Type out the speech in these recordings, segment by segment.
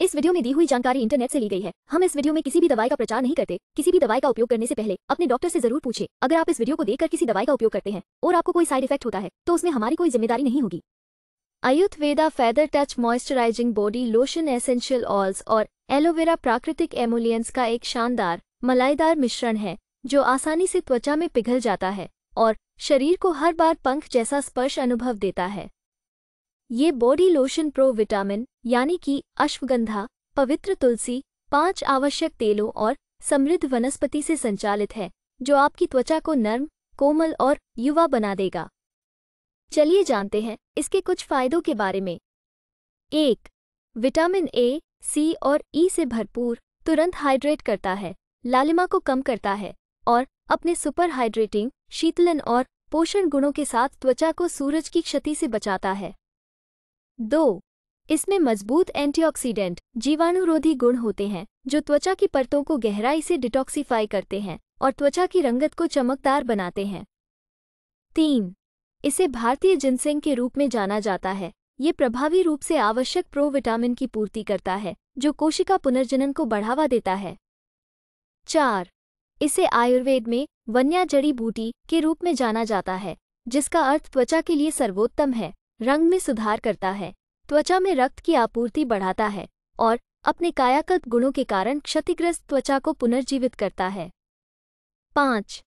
इस वीडियो में दी हुई जानकारी इंटरनेट से ली गई है हम इस वीडियो में किसी भी दवाई का प्रचार नहीं करते किसी भी दवाई का उपयोग करने से पहले अपने डॉक्टर से जरूर पूछे अगर आप इस वीडियो को देखकर किसी दवाई का उपयोग करते हैं और आपको कोई साइड इफेक्ट होता है तो उसमें हमारी कोई जिम्मेदारी नहीं होगी Ayurveda feather touch moisturising body lotion essential oils और एलोवेरा प्राकृतिक एमोलियंस का एक शानदार मलाईदार मिश्रण है जो आसानी से त्वचा में पिघल जाता है और शरीर को हर बार पंख जैसा स्पर्श अनुभव देता है ये बॉडी लोशन प्रो विटामिन यानी कि अश्वगंधा पवित्र तुलसी पांच आवश्यक तेलों और समृद्ध वनस्पति से संचालित है जो आपकी त्वचा को नर्म कोमल और युवा बना देगा चलिए जानते हैं इसके कुछ फायदों के बारे में एक विटामिन ए सी और ई e से भरपूर तुरंत हाइड्रेट करता है लालिमा को कम करता है और अपने सुपर हाइड्रेटिंग शीतलन और पोषण गुणों के साथ त्वचा को सूरज की क्षति से बचाता है दो इसमें मजबूत एंटीऑक्सीडेंट जीवाणुरोधी गुण होते हैं जो त्वचा की परतों को गहराई से डिटॉक्सीफाई करते हैं और त्वचा की रंगत को चमकदार बनाते हैं तीन इसे भारतीय जिनसेंग के रूप में जाना जाता है ये प्रभावी रूप से आवश्यक प्रोविटामिन की पूर्ति करता है जो कोशिका पुनर्जनन को बढ़ावा देता है चार इसे आयुर्वेद में वन्या जड़ी बूटी के रूप में जाना जाता है जिसका अर्थ त्वचा के लिए सर्वोत्तम है रंग में सुधार करता है त्वचा में रक्त की आपूर्ति बढ़ाता है और अपने कायाकल्प गुणों के कारण क्षतिग्रस्त त्वचा को पुनर्जीवित करता है पाँच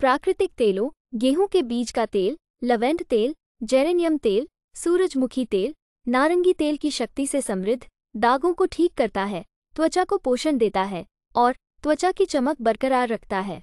प्राकृतिक तेलों गेहूं के बीज का तेल लवेंड तेल जेरेनियम तेल सूरजमुखी तेल नारंगी तेल की शक्ति से समृद्ध दागों को ठीक करता है त्वचा को पोषण देता है और त्वचा की चमक बरकरार रखता है